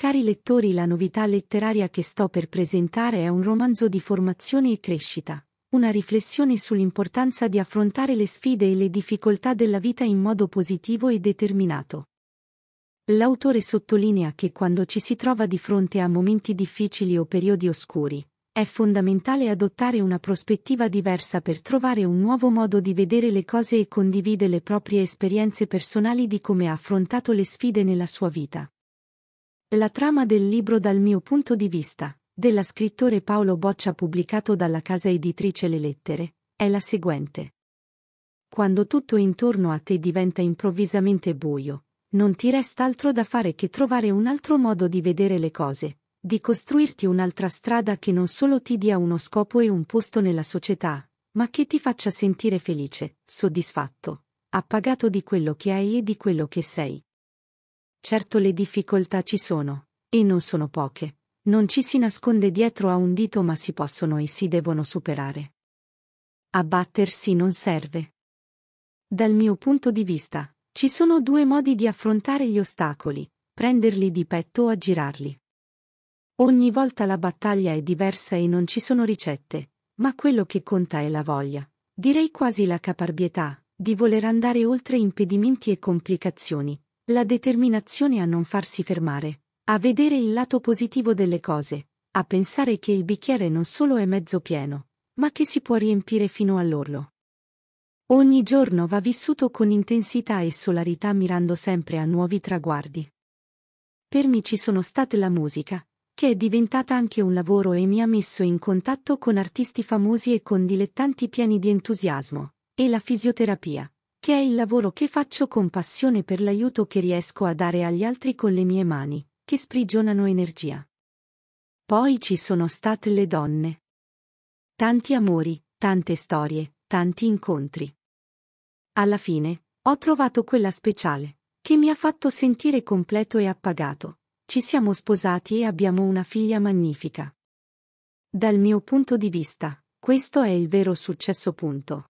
Cari lettori, la novità letteraria che sto per presentare è un romanzo di formazione e crescita, una riflessione sull'importanza di affrontare le sfide e le difficoltà della vita in modo positivo e determinato. L'autore sottolinea che quando ci si trova di fronte a momenti difficili o periodi oscuri, è fondamentale adottare una prospettiva diversa per trovare un nuovo modo di vedere le cose e condivide le proprie esperienze personali di come ha affrontato le sfide nella sua vita. La trama del libro dal mio punto di vista, della scrittore Paolo Boccia pubblicato dalla casa editrice Le Lettere, è la seguente. Quando tutto intorno a te diventa improvvisamente buio, non ti resta altro da fare che trovare un altro modo di vedere le cose, di costruirti un'altra strada che non solo ti dia uno scopo e un posto nella società, ma che ti faccia sentire felice, soddisfatto, appagato di quello che hai e di quello che sei. Certo le difficoltà ci sono, e non sono poche. Non ci si nasconde dietro a un dito ma si possono e si devono superare. Abbattersi non serve. Dal mio punto di vista, ci sono due modi di affrontare gli ostacoli, prenderli di petto o aggirarli. Ogni volta la battaglia è diversa e non ci sono ricette, ma quello che conta è la voglia, direi quasi la caparbietà, di voler andare oltre impedimenti e complicazioni, la determinazione a non farsi fermare, a vedere il lato positivo delle cose, a pensare che il bicchiere non solo è mezzo pieno, ma che si può riempire fino all'orlo. Ogni giorno va vissuto con intensità e solarità mirando sempre a nuovi traguardi. Per me ci sono state la musica, che è diventata anche un lavoro e mi ha messo in contatto con artisti famosi e con dilettanti pieni di entusiasmo, e la fisioterapia, che è il lavoro che faccio con passione per l'aiuto che riesco a dare agli altri con le mie mani, che sprigionano energia. Poi ci sono state le donne. Tanti amori, tante storie, tanti incontri. Alla fine, ho trovato quella speciale, che mi ha fatto sentire completo e appagato. Ci siamo sposati e abbiamo una figlia magnifica. Dal mio punto di vista, questo è il vero successo punto.